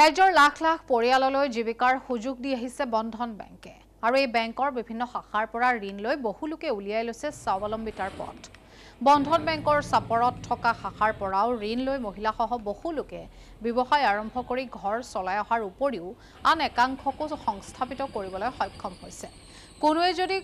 রাজ্যের লাখ লাখ পরিয়াল জীবিকার সুযোগ দি আছে বন্ধন ব্যাংকে আর এই ব্যাংকর বিভিন্ন শাখারপর ঋণ লো বহুলোকে উলিয়াই লৈছে স্বাবলম্বিতার পথ বন্ধন ব্যাংকর চাপরত থাকা শাখারপরও ঋণ লো মহিলাসহ বহুলোকে ব্যবসায় আরম্ভ করে ঘর চলাই অহার উপরও আন একাংশকো সংস্থাপিত করবলে সক্ষম হয়েছে কোনোয় যদি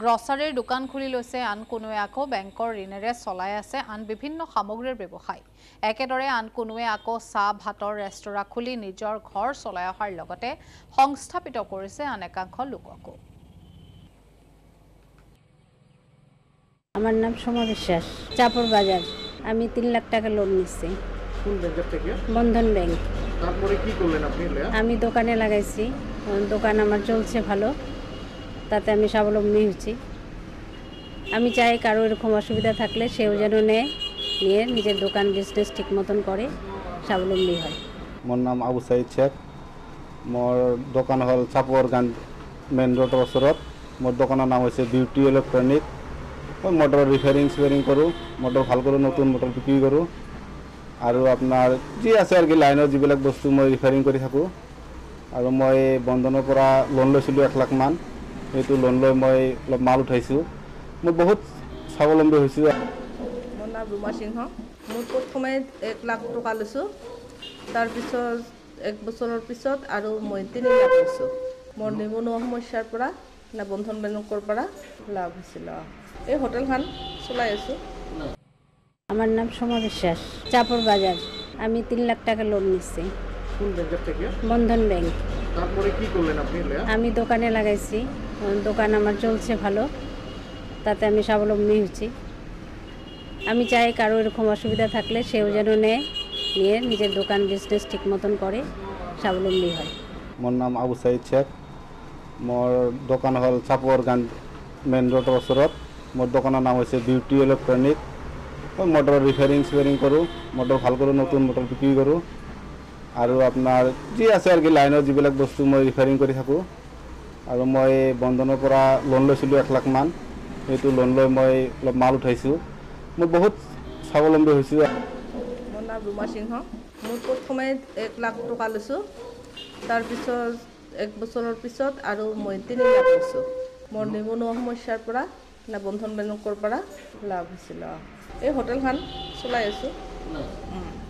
গ্ৰছাৰীৰ দোকান খুলি লৈছে আন কোনোৱে আকৌ বেংকৰ ঋণেৰে চলাই আছে আন বিভিন্ন সামগ্ৰীৰ ব্যৱসায় একেদৰে আন কোনোৱে আকৌ চাহ ভাতৰ ৰেস্তোৰাঁ খুলি নিজৰ ঘৰ চলাই অহাৰ লগতে সংস্থাপিত কৰিছে আন একাংশ লোককো আমার নাম সোমা বিশ্বাস চাপড় বাজার আমি তিন লাখ টাকা লোন নিচ্ছি বন্ধন ব্যাংক আমি দোকানে লাগাইছি দোকান আমার চলছে ভালো তাতে আমি স্বাবলম্বী হচ্ছি আমি চাই কারো এরকম অসুবিধা থাকলে সেও যেন নেয় নিয়ে নিজের দোকান বিজনেস ঠিক মতন করে স্বাবলম্বী হয় মোর নাম আবু সাইদ শেখ মোর দোকান হল চাপর গান মেইন রোড ওচৰত মোৰ দোকানৰ নাম হৈছে beauty electronic motor motor repairing করো কৰোঁ মটৰ ভাল কৰোঁ নতুন মটৰ বিক্ৰী কৰোঁ আৰু আপোনাৰ যি আছে আৰু কি লাইনৰ যিবিলাক বস্তু মই ৰিপেয়াৰিং কৰি থাকোঁ আৰু মই বন্ধনৰ পৰা লোন লৈছিলোঁ এক লাখমান সেইটো লোন লৈ মই অলপ মাল উঠাইছোঁ মই বহুত স্বাৱলম্বী হৈছোঁ মোৰ নাম ৰুমা সিংহ মই প্ৰথমে এক লাখ টকা লৈছোঁ তাৰপিছত এক বছৰৰ পিছত আৰু মই তিনি লাখ লৈছোঁ মোৰ নিবনুৱা সমস্যাৰ পৰা না বন্ধন বেংকৰ পৰা লাভ হৈছিলোঁ এই হোটেলখন চলাই আছোঁ আমার নাম সোমা বিশ্বাস চাপড় বাজার আমি তিন লাখ টাকা লোন নিচ্ছি বন্ধন ব্যাংক তারপরে কি করলেন আপনি আমি দোকানে লাগাইছি দোকান আমার চলছে ভালো তাতে আমি স্বাবলম্বী হচ্ছি আমি চাই কারো এরকম অসুবিধা থাকলে সেও যেন নেয় নিয়ে নিজের দোকান বিজনেস ঠিক মতন করে স্বাবলম্বী হয় মোর নাম আবু সাইদ শেখ মোর দোকান হল চাপোয়ার গান মেন রোড ওচৰত মোৰ দোকানৰ নাম হৈছে beauty electronic motor motor repairing করো কৰোঁ মটৰ ভাল কৰোঁ নতুন মটৰ বিক্রি কৰোঁ আৰু আপোনাৰ যি আছে আৰু কি লাইনৰ যিবিলাক বস্তু মই ৰিফাৰিং কৰি থাকোঁ আৰু মই বন্ধনৰ পৰা লোন লৈছিলোঁ এক লাখমান সেইটো লোন লৈ মই অলপ মাল উঠাইছোঁ মই বহুত স্বাৱলম্বী হৈছোঁ মোৰ নাম ৰুমা সিংহ মই প্ৰথমে এক লাখ টকা লৈছোঁ তাৰপিছত এক বছৰৰ পিছত আৰু মই তিনি লাখ লৈছোঁ মোৰ নিবনুৱা সমস্যাৰ পৰা নে বন্ধন বেংকৰ পৰা লাভ হৈছিলোঁ এই হোটেলখন চলাই আছোঁ